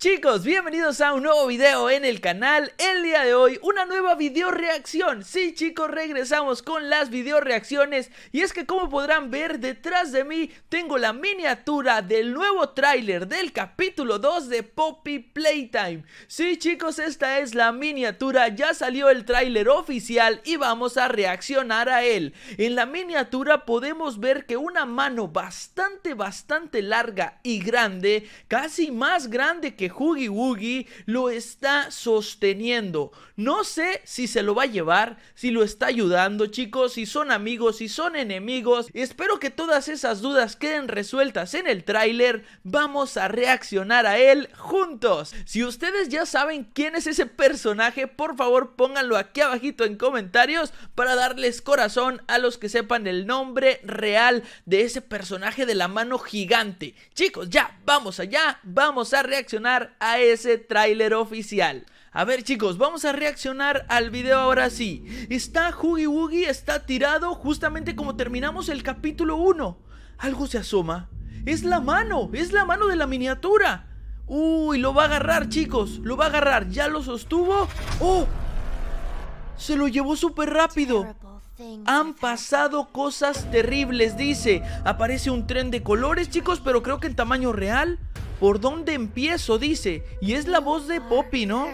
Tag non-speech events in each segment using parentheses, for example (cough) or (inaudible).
Chicos, bienvenidos a un nuevo video en el canal El día de hoy, una nueva video reacción Sí chicos, regresamos con las video reacciones Y es que como podrán ver, detrás de mí tengo la miniatura del nuevo tráiler del capítulo 2 de Poppy Playtime Sí chicos, esta es la miniatura, ya salió el tráiler oficial y vamos a reaccionar a él En la miniatura podemos ver que una mano bastante, bastante larga y grande Casi más grande que Huggy Woogie lo está sosteniendo. No sé si se lo va a llevar, si lo está ayudando, chicos, si son amigos, si son enemigos. Espero que todas esas dudas queden resueltas en el tráiler. Vamos a reaccionar a él juntos. Si ustedes ya saben quién es ese personaje, por favor pónganlo aquí abajito en comentarios para darles corazón a los que sepan el nombre real de ese personaje de la mano gigante. Chicos, ya, vamos allá, vamos a reaccionar a ese tráiler oficial. A ver chicos, vamos a reaccionar al video ahora sí. Está Huggy Woogie, está tirado justamente como terminamos el capítulo 1. Algo se asoma. Es la mano, es la mano de la miniatura. Uy, lo va a agarrar chicos, lo va a agarrar. Ya lo sostuvo. ¡Oh! Se lo llevó súper rápido. Han pasado cosas terribles, dice. Aparece un tren de colores chicos, pero creo que en tamaño real. ¿Por dónde empiezo? Dice. Y es la voz de Poppy, ¿no?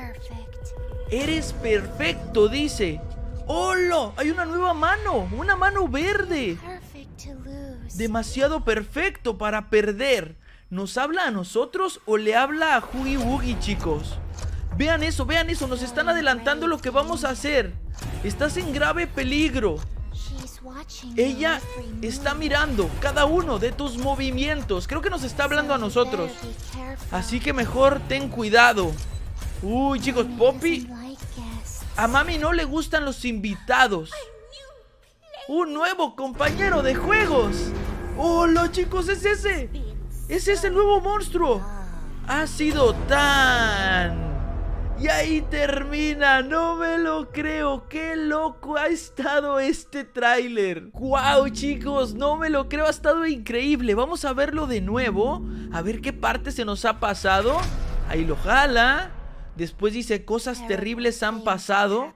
Eres perfecto, dice. ¡Hola! Hay una nueva mano. Una mano verde. Demasiado perfecto para perder. ¿Nos habla a nosotros o le habla a Huggy Wuggy, chicos? Vean eso, vean eso. Nos están adelantando lo que vamos a hacer. Estás en grave peligro. Ella está mirando cada uno de tus movimientos. Creo que nos está hablando a nosotros. Así que mejor ten cuidado. Uy, chicos, Poppy. A mami no le gustan los invitados. Un nuevo compañero de juegos. ¡Hola, chicos! ¡Es ese! ¡Es ese nuevo monstruo! Ha sido tan... Y ahí termina, no me lo creo, qué loco ha estado este tráiler. ¡Wow, chicos! No me lo creo, ha estado increíble. Vamos a verlo de nuevo, a ver qué parte se nos ha pasado. Ahí lo jala. Después dice, cosas terribles han pasado.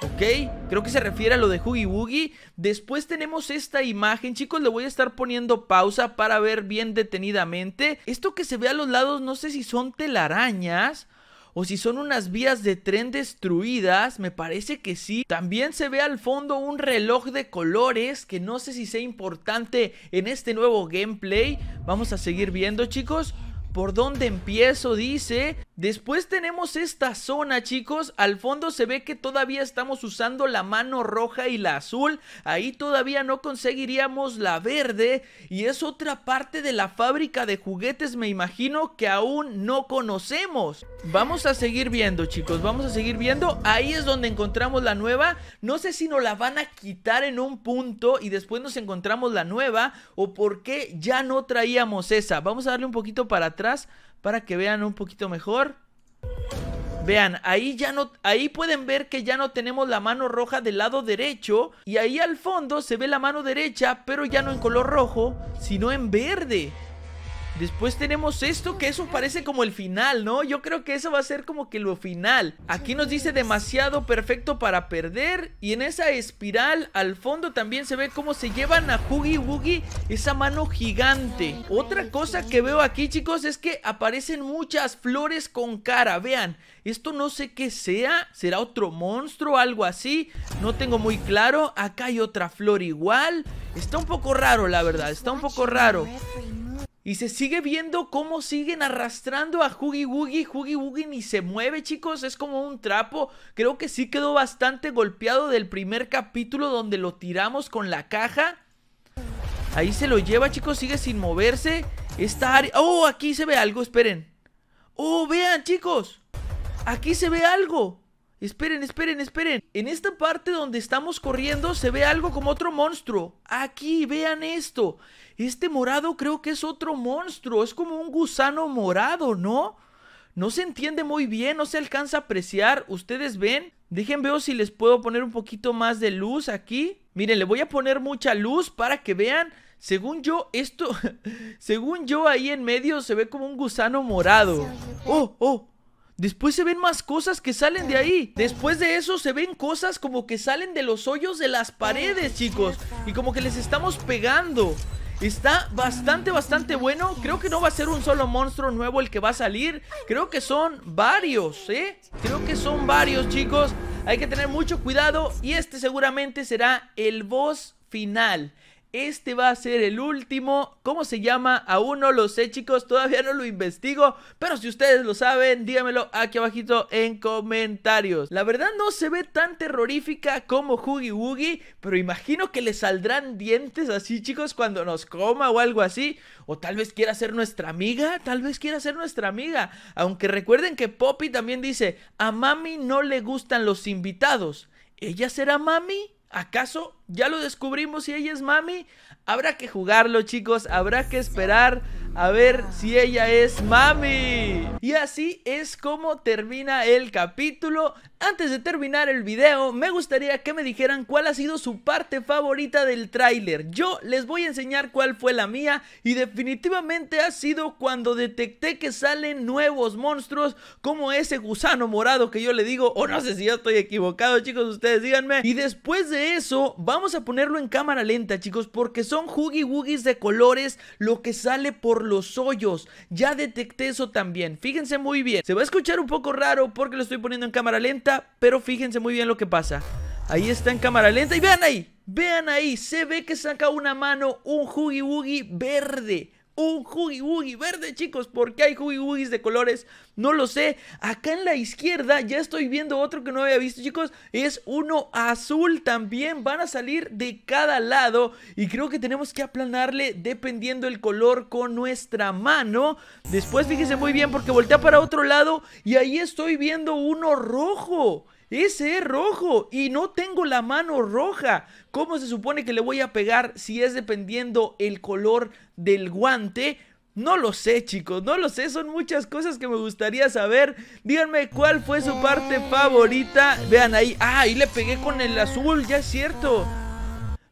¿ok? Creo que se refiere a lo de Huggy Woogie. Después tenemos esta imagen, chicos, le voy a estar poniendo pausa para ver bien detenidamente. Esto que se ve a los lados, no sé si son telarañas o si son unas vías de tren destruidas, me parece que sí. También se ve al fondo un reloj de colores que no sé si sea importante en este nuevo gameplay. Vamos a seguir viendo chicos. ¿Por dónde empiezo? Dice. Después tenemos esta zona, chicos. Al fondo se ve que todavía estamos usando la mano roja y la azul. Ahí todavía no conseguiríamos la verde. Y es otra parte de la fábrica de juguetes, me imagino, que aún no conocemos. Vamos a seguir viendo, chicos. Vamos a seguir viendo. Ahí es donde encontramos la nueva. No sé si nos la van a quitar en un punto y después nos encontramos la nueva. O por qué ya no traíamos esa. Vamos a darle un poquito para atrás para que vean un poquito mejor. Vean, ahí ya no, ahí pueden ver que ya no tenemos la mano roja del lado derecho y ahí al fondo se ve la mano derecha, pero ya no en color rojo, sino en verde. Después tenemos esto, que eso parece como el final, ¿no? Yo creo que eso va a ser como que lo final. Aquí nos dice demasiado perfecto para perder. Y en esa espiral, al fondo también se ve cómo se llevan a Huggy Woogie esa mano gigante. Otra cosa que veo aquí, chicos, es que aparecen muchas flores con cara. Vean, esto no sé qué sea. ¿Será otro monstruo? Algo así. No tengo muy claro. Acá hay otra flor igual. Está un poco raro, la verdad. Está un poco raro. Y se sigue viendo cómo siguen arrastrando a Huggy Woogie. Huggy Woogie ni se mueve, chicos. Es como un trapo. Creo que sí quedó bastante golpeado del primer capítulo donde lo tiramos con la caja. Ahí se lo lleva, chicos. Sigue sin moverse. Esta área... ¡Oh! Aquí se ve algo, esperen. ¡Oh! Vean, chicos. Aquí se ve algo. Esperen, esperen, esperen. En esta parte donde estamos corriendo se ve algo como otro monstruo. Aquí, vean esto. Este morado creo que es otro monstruo. Es como un gusano morado, ¿no? No se entiende muy bien, no se alcanza a apreciar. ¿Ustedes ven? Dejen veo si les puedo poner un poquito más de luz aquí. Miren, le voy a poner mucha luz para que vean. Según yo, esto... (laughs) según yo, ahí en medio se ve como un gusano morado. ¡Oh, oh! Después se ven más cosas que salen de ahí. Después de eso se ven cosas como que salen de los hoyos de las paredes, chicos. Y como que les estamos pegando. Está bastante, bastante bueno. Creo que no va a ser un solo monstruo nuevo el que va a salir. Creo que son varios, ¿eh? Creo que son varios, chicos. Hay que tener mucho cuidado y este seguramente será el boss final. Este va a ser el último. ¿Cómo se llama? Aún no lo sé, chicos. Todavía no lo investigo. Pero si ustedes lo saben, díganmelo aquí abajito en comentarios. La verdad no se ve tan terrorífica como Huggy Woogie. Pero imagino que le saldrán dientes así, chicos, cuando nos coma o algo así. O tal vez quiera ser nuestra amiga. Tal vez quiera ser nuestra amiga. Aunque recuerden que Poppy también dice, a mami no le gustan los invitados. ¿Ella será mami? ¿Acaso ya lo descubrimos si ella es mami? Habrá que jugarlo, chicos, habrá que esperar a ver si ella es mami. Y así es como termina el capítulo. Antes de terminar el video, me gustaría que me dijeran cuál ha sido su parte favorita del tráiler. Yo les voy a enseñar cuál fue la mía y definitivamente ha sido cuando detecté que salen nuevos monstruos como ese gusano morado que yo le digo, o oh, no sé si yo estoy equivocado, chicos, ustedes díganme. Y después de eso, vamos a ponerlo en cámara lenta, chicos, porque son huggy Woogies de colores lo que sale por los hoyos. Ya detecté eso también. Fíjense muy bien. Se va a escuchar un poco raro porque lo estoy poniendo en cámara lenta, pero fíjense muy bien lo que pasa. Ahí está en cámara lenta y vean ahí. Vean ahí, se ve que saca una mano un Huggy Wuggy verde un Huggy verde, chicos. ¿Por qué hay Huggy de colores? No lo sé. Acá en la izquierda ya estoy viendo otro que no había visto, chicos. Es uno azul también. Van a salir de cada lado. Y creo que tenemos que aplanarle dependiendo el color con nuestra mano. Después fíjese muy bien porque voltea para otro lado y ahí estoy viendo uno rojo ese es rojo y no tengo la mano roja. ¿Cómo se supone que le voy a pegar si es dependiendo el color del guante? No lo sé, chicos, no lo sé, son muchas cosas que me gustaría saber. Díganme cuál fue su parte favorita. Vean ahí, ah, ahí le pegué con el azul, ya es cierto.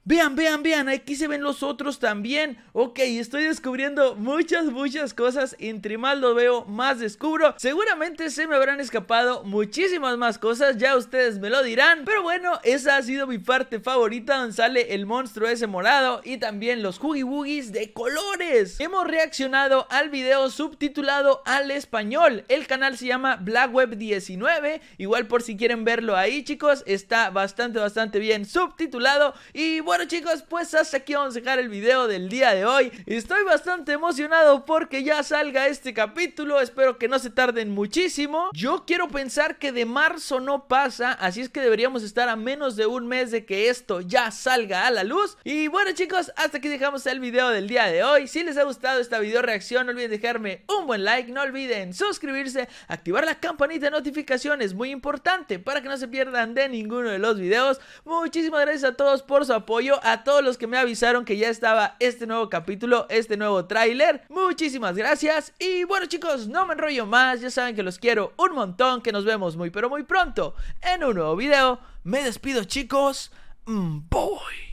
Vean, vean, vean, aquí se ven los otros también. Ok, estoy descubriendo muchas, muchas cosas. Entre más lo veo, más descubro. Seguramente se me habrán escapado muchísimas más cosas, ya ustedes me lo dirán. Pero bueno, esa ha sido mi parte favorita donde sale el monstruo ese morado y también los huggy Woogies de colores. Hemos reaccionado al video subtitulado al español. El canal se llama Black Web 19. Igual por si quieren verlo ahí, chicos, está bastante, bastante bien subtitulado. Y bueno, bueno chicos, pues hasta aquí vamos a dejar el video del día de hoy Estoy bastante emocionado porque ya salga este capítulo Espero que no se tarden muchísimo Yo quiero pensar que de marzo no pasa Así es que deberíamos estar a menos de un mes de que esto ya salga a la luz Y bueno chicos, hasta aquí dejamos el video del día de hoy Si les ha gustado esta video reacción no olviden dejarme un buen like No olviden suscribirse, activar la campanita de notificaciones Muy importante para que no se pierdan de ninguno de los videos Muchísimas gracias a todos por su apoyo a todos los que me avisaron que ya estaba este nuevo capítulo, este nuevo tráiler. Muchísimas gracias y bueno chicos, no me enrollo más, ya saben que los quiero un montón, que nos vemos muy pero muy pronto en un nuevo video. Me despido chicos, voy. Mm,